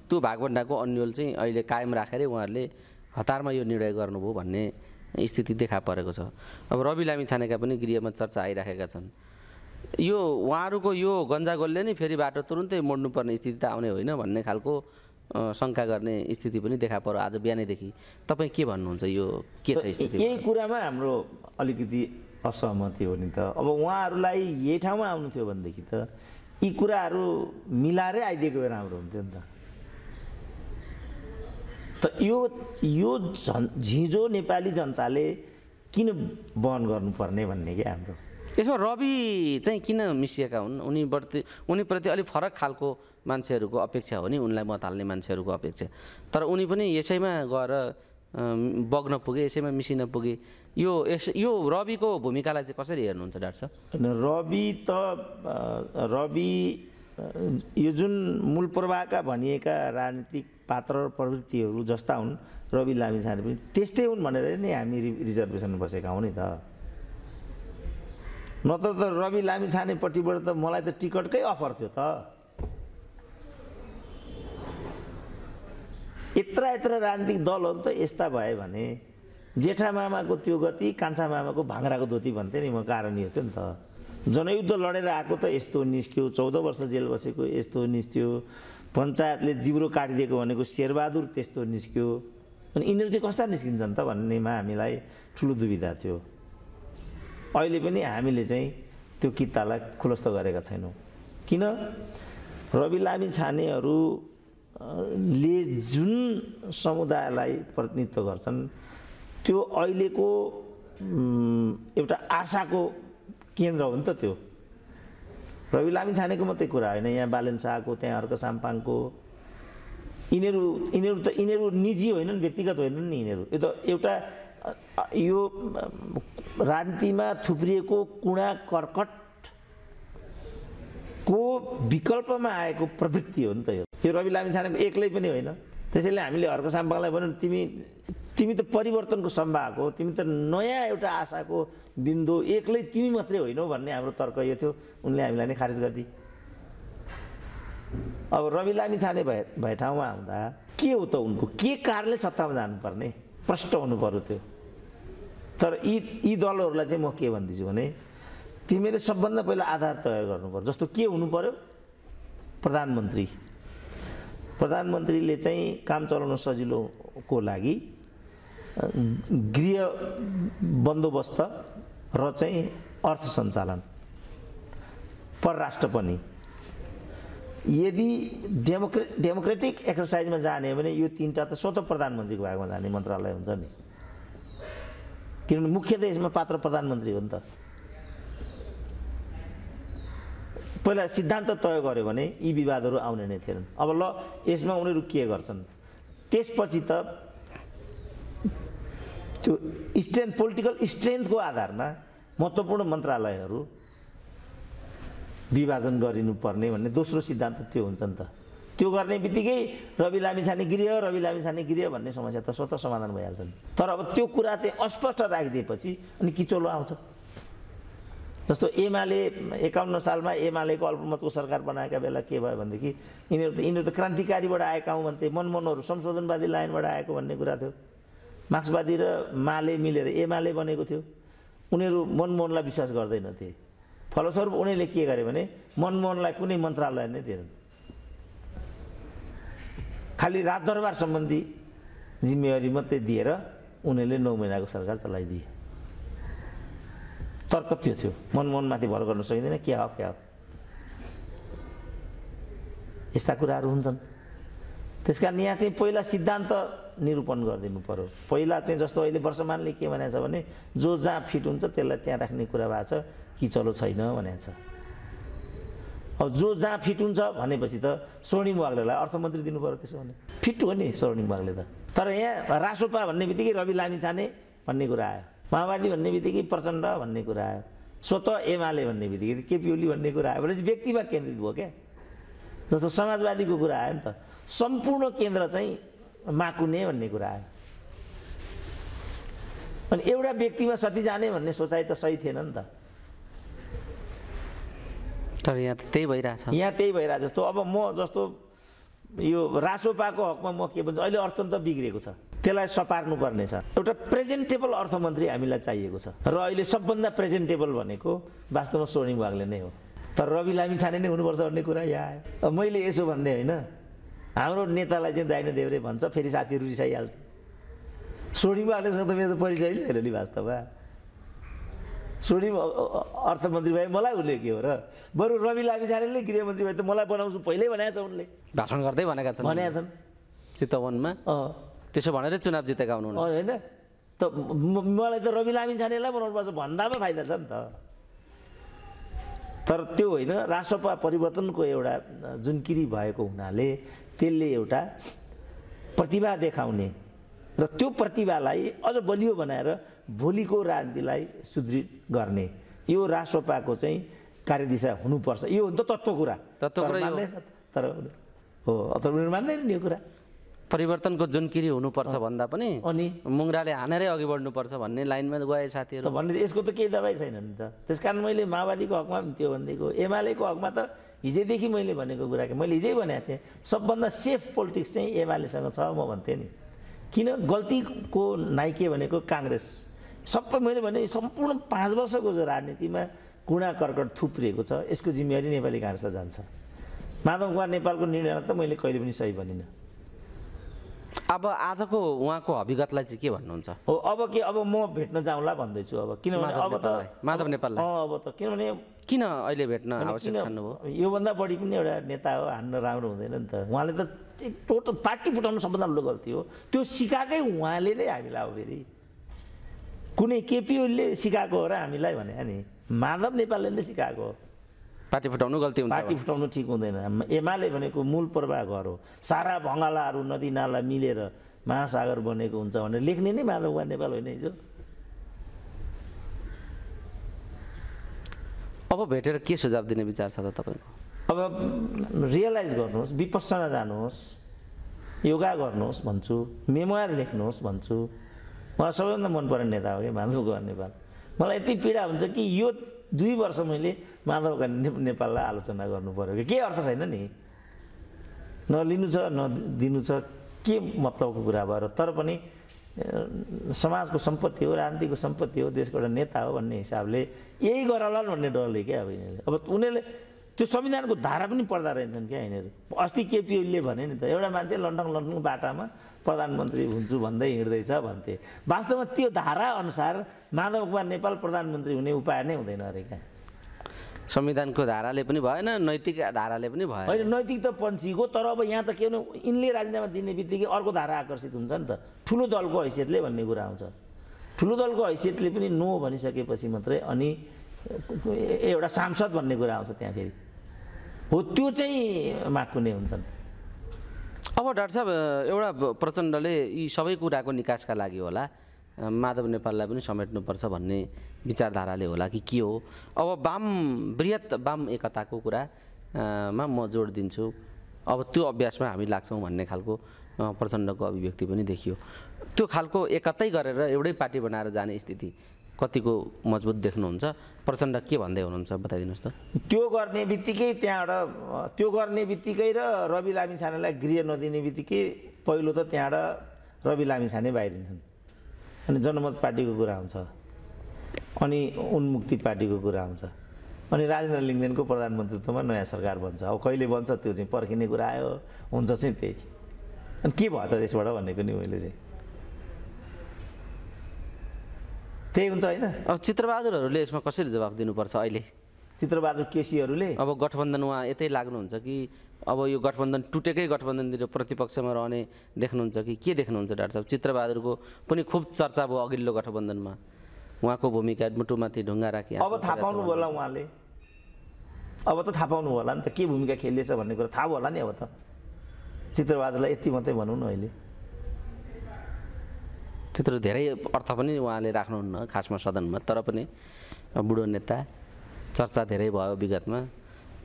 त्यो भागभन्डाको अन्यल चाहिँ अहिले कायम राखेरै उहाँहरूले हतारमा यो निर्णय गर्नुभयो भन्ने स्थिति देखा परेको छ अब रवि लामी छानेका पनि गृहमा चर्चा आइराखेका छन् यो उहाँहरूको यो गन्जागोलले नै फेरि बाटो तुरुन्तै मोड्नुपर्ने स्थिति त आउने होइन भन्ने खालको शङ्का गर्ने स्थिति पनि देखा पर्यो आज बिहानैदेखि तपाईँ के भन्नुहुन्छ यो के छ स्थिति यही कुरामा हाम्रो अलिकति असहमति हो नि त अब उहाँहरूलाई यही ठाउँमा आउनु थियो भनेदेखि त यी कुराहरू मिलाएरै आइदिएको राम्रो हुन्थ्यो नि त त यो यो झन् झिजो नेपाली जनताले किन बहन गर्नुपर्ने भन्ने क्या हाम्रो यसमा रवि चाहिँ किन मिसिएका हुन् उनी प्रति उनीप्रति अलिक फरक खालको मान्छेहरूको अपेक्षा हो नि उनलाई मत हाल्ने मान्छेहरूको अपेक्षा तर उनी पनि यसैमा गएर बग्न पुगे यसैमा मिसिन पुगे यो यस यो रविको भूमिकालाई चाहिँ कसरी हेर्नुहुन्छ डाक्टर साहब रवि त रवि यो जुन मूल प्रवाहका भनिएका राजनीतिक पात्र प्रवृत्तिहरू जस्ता हुन् रवि लामिछाने पनि त्यस्तै हुन् भनेर नै हामी रि रिजर्भेसन बसेका हौँ नि त नत्र त रवि लामिछानेपट्टिबाट त मलाई त टिकटकै अफर थियो त यत्र यत्र राजनीतिक दलहरू त यस्ता भए भने जेठा मामाको त्यो गति कान्छा मामाको भाँग्राको धोती भन्थेँ नि म कारण यो थियो नि त जनयुद्ध लडेर आएको त यस्तो निस्क्यो चौध वर्ष जेल बसेको यस्तो निस्क्यो पञ्चायतले जिब्रो काटिदिएको भनेको शेरबहादुर त्यस्तो निस्क्यो अनि यिनीहरू चाहिँ कस्ता निस्किन्छन् त भन्नेमा हामीलाई ठुलो दुविधा थियो अहिले पनि हामीले चाहिँ त्यो कितालाई खुलस्त गरेका छैनौँ किन रवि लामी ले जुन समुदायलाई प्रतिनिधित्व गर्छन् त्यो अहिलेको एउटा आशाको केन्द्र हो नि त त्यो रवि लामी छानेको मात्रै कुरा होइन यहाँ बालन शाहको त्यहाँ अर्को साम्पाङको यिनीहरू यिनीहरू त यिनीहरू निजी होइनन् व्यक्तिगत होइनन् नि यिनीहरू यो त एउटा यो राजनीतिमा थुप्रिएको कुणा कर्कट को विकल्पमा आएको प्रवृत्ति हो नि त यो रवि लामिछाने एक्लै पनि होइन त्यसैले हामीले अर्को साम्पालाई भन्यो तिमी तिमी त परिवर्तनको सम्भाव हो तिमी त नयाँ एउटा आशाको बिन्दु एक्लै तिमी मात्रै होइनौ भन्ने हाम्रो तर्क यो थियो उनले हामीलाई नै खारेज गरिदिए अब रवि लामी छाने भए भए ठाउँमा आउँदा के हो त उनको के कारणले सत्तामा जानुपर्ने प्रष्ट हुनु पर्यो त्यो तर यी यी दलहरूलाई चाहिँ म के भन्दैछु भने तिमीले सबभन्दा पहिला आधार तयार गर्नु पर्यो जस्तो के हुनु पर्यो प्रधानमन्त्री प्रधानमन्त्रीले चाहिँ काम चलाउन सजिलोको लागि गृह बन्दोबस्त र चाहिँ अर्थ सञ्चालन परराष्ट्र पनि यदि डेमोक्रे डेमोक्रेटिक एक्सर्साइजमा जाने हो भने यो तिनवटा त स्वतः प्रधानमन्त्रीको भागमा जाने मन्त्रालय हुन्छ नि किनभने मुख्य त यसमा पात्र प्रधानमन्त्री हो नि त पहिला सिद्धान्त तय गर्यो भने यी विवादहरू आउने नै थिएनन् अब ल यसमा उनीहरू के गर्छन् त्यसपछि त त्यो स्ट्रेन्थ पोलिटिकल स्ट्रेन्थको आधारमा महत्त्वपूर्ण मन्त्रालयहरू विभाजन गरिनुपर्ने भन्ने दोस्रो सिद्धान्त त्यो हुन्छ नि त त्यो गर्ने बित्तिकै रवि लामिछाने गृह रवि लामिछाने गृह भन्ने समस्या त स्वतः समाधान भइहाल्छ तर अब त्यो कुरा चाहिँ अस्पष्ट राखिदिएपछि अनि किचोलो आउँछ जस्तो एमाले एकाउन्न सालमा एमालेको अल्पमतको सरकार बनाएका बेला के भयो भनेदेखि यिनीहरू त यिनीहरू त क्रान्तिकारीबाट आएका हुँ भन्थे मनमोहनहरू संशोधनवादी लाइनबाट आएको भन्ने कुरा थियो मार्क्सवादी र माले मिलेर एमाले बनेको थियो उनीहरू मनमोहनलाई विश्वास गर्दैनथे फलस्वरूप उनीहरूले के गर्यो भने मनमोहनलाई कुनै मन्त्रालय नै दिएनन् खालि राजदरबार सम्बन्धी जिम्मेवारी मात्रै दिएर उनीहरूले नौ महिनाको सरकार चलाइदिए तर्क त्यो थियो मन मनमाथि भर गर्न सकिँदैन क्या हो क्या हो यस्ता कुराहरू हुन्छन् त्यस कारण यहाँ चाहिँ पहिला सिद्धान्त निरूपण गरिदिनु पऱ्यो पहिला चाहिँ जस्तो अहिले वर्षमानले के भनेको छ भने जो जहाँ फिट हुन्छ त्यसलाई त्यहाँ राख्ने कुरा भएको छ कि चलो छैन भनेको छ अब जो जहाँ फिट हुन्छ भनेपछि त स्वर्णिम वाग्लेलाई अर्थमन्त्री दिनु पऱ्यो त्यसो भने फिट हो नि स्वर्णिम वाग्ले त तर यहाँ रासोपा भन्ने बित्तिकै रवि लामी छाने भन्ने कुरा आयो माओवादी भन्ने बित्तिकै प्रचण्ड भन्ने कुरा आयो स्वत एमाले भन्ने बित्तिकै केपी ओली भन्ने कुरा आयो भने व्यक्तिमा केन्द्रित भयो क्या जस्तो समाजवादीको कुरा आयो नि त सम्पूर्ण केन्द्र चाहिँ माकुने भन्ने कुरा आयो अनि एउटा व्यक्तिमा सती जाने भन्ने सोचाइ त सही थिएन नि त तर यहाँ त त्यही भइरहेछ यहाँ त्यही भइरहेछ जस्तो अब म जस्तो यो रासोपाको हकमा म के भन्छु अहिले अर्थतन्त्र बिग्रेको छ त्यसलाई सपार्नुपर्नेछ एउटा प्रेजेन्टेबल अर्थमन्त्री हामीलाई चाहिएको छ र अहिले सबभन्दा प्रेजेन्टेबल भनेको वास्तवमा स्वर्णिम बाघले नै हो तर रवि लामी छाने नै हुनुपर्छ भन्ने कुरा यहाँ आयो मैले यसो भन्ने होइन हाम्रो नेतालाई चाहिँ दाइना देव्रे भन्छ फेरि साथीहरू रिसाइहाल्छ स्वर्णिम भागलेसँग त मेरो परिचय नै छैन नि वास्तवमा स्वर्णिम अर्थमन्त्री भए मलाई उसले के हो र बरु रवि लामी लामिछानेले गृहमन्त्री भए त मलाई बनाउँछु पहिल्यै भनेको छ उनले भाषण गर्दै भनेका छन् भनेका छन् चितवनमा त्यसो भनेरै चुनाव जितेका हुनु होइन त मलाई त रवि लामी छानेलाई बनाउनुपर्छ भन्दामा फाइदा छ नि त तर त्यो होइन राष्ट्रपा परिवर्तनको एउटा जुन किरी भएको हुनाले त्यसले एउटा प्रतिभा देखाउने र त्यो प्रतिभालाई अझ बलियो बनाएर भोलिको राजनीतिलाई सुदृढ गर्ने यो राष्ट्रपाको चाहिँ कार्यदिशा हुनुपर्छ यो हो नि त तत्त्व कुरा तत्त्व तर हो तर उनीहरू मान्दैन यो कुरा परिवर्तनको जुनकिरी हुनुपर्छ भन्दा पनि अनि मुङ्राले हानेरै अघि बढ्नुपर्छ भन्ने लाइनमा गए साथीहरू भन्ने यसको त केही दबाई छैन नि त त्यस कारण मैले माओवादीको हकमा पनि त्यो भनेको एमालेको हकमा त हिजैदेखि मैले भनेको कुरा के मैले हिजै भनेको थिएँ सबभन्दा सेफ पोलिटिक्स चाहिँ एमालेसँग छ म भन्थेँ नि किन गल्तीको नाइके भनेको काङ्ग्रेस सबै मैले भने सम्पूर्ण पाँच वर्षको जो राजनीतिमा कुणा कर्कट थुप्रिएको छ यसको जिम्मेवारी नेपाली काङ्ग्रेसलाई जान्छ माधव कुमार नेपालको निर्णयलाई त मैले कहिले पनि सही भनिनँ अब आजको उहाँको हविगतलाई चाहिँ के भन्नुहुन्छ हो अब के अब म भेट्न जाउँला भन्दैछु अब किनभने अब त माधव नेपाल अब त किनभने किन अहिले भेट्न आवश्यक योभन्दा बढी पनि एउटा नेता हो हान्न राम्रो हुँदैन नि त उहाँले त टोटल पार्टी फुटाउनु सबभन्दा ठुलो गल्ती हो त्यो सिकाएकै उहाँले नै हामीलाई हो फेरि कुनै केपिओलीले सिकाएको हो र हामीलाई भने नि माधव नेपालले नै सिकाएको हो पार्टी फुटाउनु गल्ती हुन्छ पार्टी फुटाउनु ठिक हुँदैन एमाले भनेको मूल प्रवाह घर हो सारा भँगालाहरू नदी नाला मिलेर महासागर बनेको हुन्छ भनेर लेख्ने नै माधव वा नेपाल होइन हिजो अब भेटेर के सुझाव दिने विचार छ त तपाईँको अब रियलाइज गर्नुहोस् विपसना जानुहोस् योगा गर्नुहोस् भन्छु मेमोयर लेख्नुहोस् भन्छु मलाई सबैभन्दा मन पर्ने नेता हो कि माधव गुवा नेपाल मलाई यति पीडा हुन्छ कि यो दुई वर्ष मैले माधव गान्धी नेपाललाई आलोचना गर्नु पऱ्यो कि के अर्थ छैन नि नलिनु छ नदिनु छ के मतलबको कुरा भयो तर पनि समाजको सम्पत्ति हो राजनीतिको सम्पत्ति हो देशको एउटा नेता हो भन्ने हिसाबले यही गरला भन्ने डरले क्या अब अब उनीहरूले त्यो संविधानको धारा पनि पर्दा रहेछन् क्या यिनीहरू अस्ति केपी ओलीले भने नि त एउटा मान्छे लन्ठङ लन्डङ बाटामा प्रधानमन्त्री हुन्छु भन्दै हिँड्दैछ भन्थे वास्तवमा त्यो धारा अनुसार माधव कुमार नेपाल प्रधानमन्त्री हुने उपाय नै हुँदैन अरे क्या संविधानको धाराले पनि भएन नैतिक धाराले पनि भयो होइन नैतिक त पन्छीको तर अब यहाँ त के भन्नु यिनले राजीनामा दिने बित्तिकै अर्को धारा आकर्षित हुन्छ नि त ठुलो दलको हैसियतले भन्ने कुरा आउँछ ठुलो दलको हैसियतले पनि नो भनिसकेपछि मात्रै अनि एउटा सांसद भन्ने कुरा आउँछ त्यहाँ फेरि हो त्यो चाहिँ माकुने हुन्छन् अब डाक्टर साहब एउटा प्रचण्डले यी सबै कुराको निकासका लागि होला माधव नेपाललाई पनि समेट्नुपर्छ भन्ने विचारधाराले होला कि के हो अब वाम वृहत वाम एकताको कुरामा म जोड दिन्छु अब त्यो अभ्यासमा हामी लाग्छौँ भन्ने खालको प्रचण्डको अभिव्यक्ति पनि देखियो त्यो खालको एकतै गरेर एउटै पार्टी बनाएर जाने स्थिति कतिको मजबुत देख्नुहुन्छ प्रचण्ड के भन्दै हुनुहुन्छ बताइदिनुहोस् त त्यो गर्ने बित्तिकै त्यहाँबाट त्यो गर्ने बित्तिकै र रवि लामी छानेलाई गृह नदिने बित्तिकै पहिलो त त्यहाँबाट रवि लामी छाने बाहिरिन्छन् अनि जनमत पार्टीको कुरा आउँछ अनि उन्मुक्ति पार्टीको कुरा आउँछ अनि राजेन्द्र लिङ्गदेनको प्रधानमन्त्रीत्वमा नयाँ सरकार बन्छ अब कहिले बन्छ त्यो चाहिँ पर्खिने कुरा आयो हुन्छ चाहिँ त्यही अनि के भयो त त्यसबाट भनेको नि मैले चाहिँ त्यही हुन्छ होइन अब चित्रबहादुरहरूले यसमा कसरी जवाब दिनुपर्छ अहिले चित्रबहादुर केसीहरूले अब गठबन्धन उहाँ यतै लाग्नुहुन्छ कि अब यो गठबन्धन टुटेकै गठबन्धनतिर प्रतिपक्षमा रहने देख्नुहुन्छ कि के देख्नुहुन्छ डाक्टर साहब चित्रबहादुरको पनि खुब चर्चा भयो अघिल्लो गठबन्धनमा उहाँको भूमिका मुटुमाथि ढुङ्गा राखे अब थाहा पाउनु होला उहाँले अब त थाहा पाउनु होला नि त के भूमिका खेलिएछ भन्ने कुरा थाहा होला नि अब त चित्रबहादुरलाई यति मात्रै भनौँ न अहिले त्यत्रो धेरै अर्थ पनि उहाँले राख्नुहुन्न खासमा सदनमा तर पनि बुढो नेता चर्चा धेरै भयो विगतमा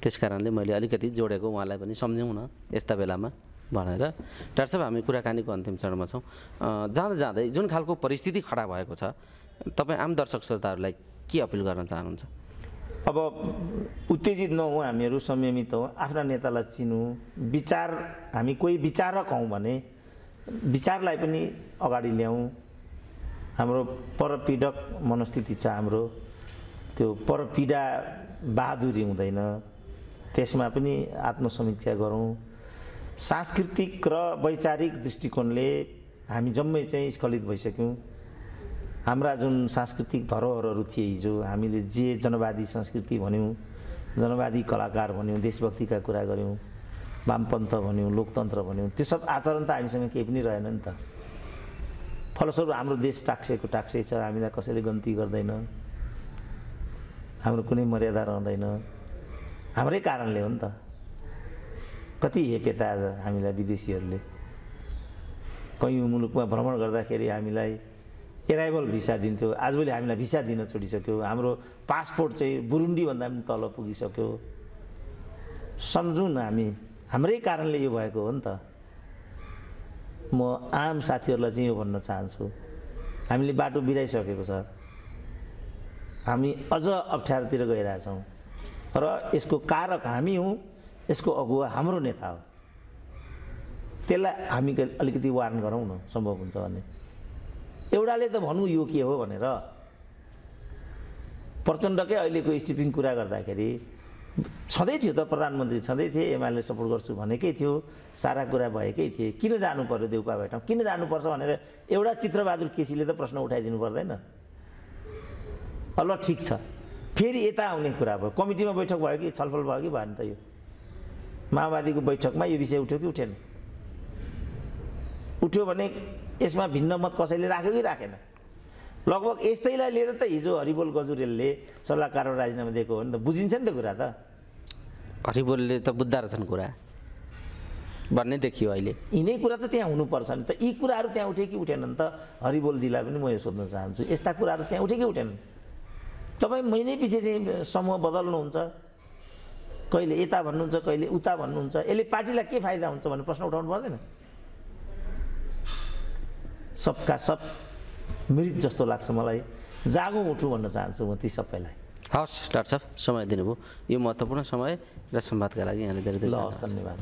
त्यस कारणले मैले अलिकति जोडेको उहाँलाई पनि सम्झौँ न यस्ता बेलामा भनेर डाक्टर साहब हामी कुराकानीको अन्तिम चरणमा छौँ जाँदा जाँदै जुन खालको परिस्थिति खडा भएको छ तपाईँ आम दर्शक श्रोताहरूलाई के अपिल गर्न चाहनुहुन्छ अब उत्तेजित नहौँ हामीहरू संयमित हौँ आफ्ना नेतालाई चिनौँ विचार हामी कोही विचारक हौँ भने विचारलाई पनि अगाडि ल्याउँ हाम्रो परपीडक मनस्थिति छ हाम्रो त्यो परपीडा बहादुरी हुँदैन त्यसमा पनि आत्मसमीक्षा गरौँ सांस्कृतिक र वैचारिक दृष्टिकोणले हामी जम्मै चाहिँ स्खलित भइसक्यौँ हाम्रा जुन सांस्कृतिक धरोहरहरू थिए हिजो हामीले जे जनवादी संस्कृति भन्यौँ जनवादी कलाकार भन्यौँ देशभक्तिका कुरा गऱ्यौँ वामपन्थ भन्यौँ लोकतन्त्र भन्यौँ त्यो सब आचरण त हामीसँग केही पनि रहेन नि त फलस्वरूप हाम्रो देश टाक्सेको टाक्सै छ हामीलाई कसैले गन्ती गर्दैन हाम्रो कुनै मर्यादा रहँदैन हाम्रै कारणले हो नि त कति हेपेता आज हामीलाई विदेशीहरूले कयौँ मुलुकमा भ्रमण गर्दाखेरि हामीलाई एराइभल भिसा दिन्थ्यो आजभोलि हामीलाई भिसा दिन छोडिसक्यो हाम्रो पासपोर्ट चाहिँ बुरुन्डीभन्दा पनि तल पुगिसक्यो सम्झौँ हामी हाम्रै कारणले यो भएको हो नि त म आम साथीहरूलाई चाहिँ यो भन्न चाहन्छु हामीले बाटो बिराइसकेको छ हामी अझ अप्ठ्यारोतिर गइरहेछौँ र यसको कारक हामी हौँ यसको अगुवा हाम्रो नेता हो त्यसलाई हामी अलिकति वार्न गरौँ न सम्भव हुन्छ भने एउटाले त भनौँ यो के हो भनेर प्रचण्डकै अहिलेको स्थितिको कुरा गर्दाखेरि छँदै थियो त प्रधानमन्त्री छँदै थिए एमआलए सपोर्ट गर्छु भनेकै थियो सारा कुरा भएकै थिए किन जानु पर्यो देउपा भेटौँ किन जानुपर्छ भनेर एउटा चित्रबहादुर केसीले त प्रश्न उठाइदिनु पर्दैन ल ठिक छ फेरि यता आउने कुरा भयो कमिटीमा बैठक भयो कि छलफल भयो कि भएन त यो माओवादीको बैठकमा यो विषय उठ्यो कि उठेन उठ्यो भने यसमा भिन्न मत कसैले राख्यो कि राखेन लगभग यस्तैलाई लिएर त हिजो हरिबोल गजुरेलले सल्लाहकार राजीनामा दिएको हो नि त बुझिन्छ नि त कुरा त हरिबोलले त बुद्ध रहेछन् कुरा भन्ने देखियो अहिले यिनै कुरा त त्यहाँ हुनुपर्छ नि त यी कुराहरू त्यहाँ उठे कि उठेनन् त हरिबोलजीलाई पनि म यो सोध्न चाहन्छु यस्ता कुराहरू त्यहाँ उठे कि उठेनन् तपाईँ महिनै पछि चाहिँ समूह बदल्नुहुन्छ कहिले यता भन्नुहुन्छ कहिले उता भन्नुहुन्छ यसले पार्टीलाई के फाइदा हुन्छ भन्ने प्रश्न उठाउनु पर्दैन सबका सब मृत जस्तो लाग्छ मलाई जागो उठु भन्न चाहन्छु म ती सबैलाई हवस् डाक्टर साहब समय दिनुभयो यो महत्त्वपूर्ण समय र सम्वादका लागि यहाँले धेरै धेरै हवस् धन्यवाद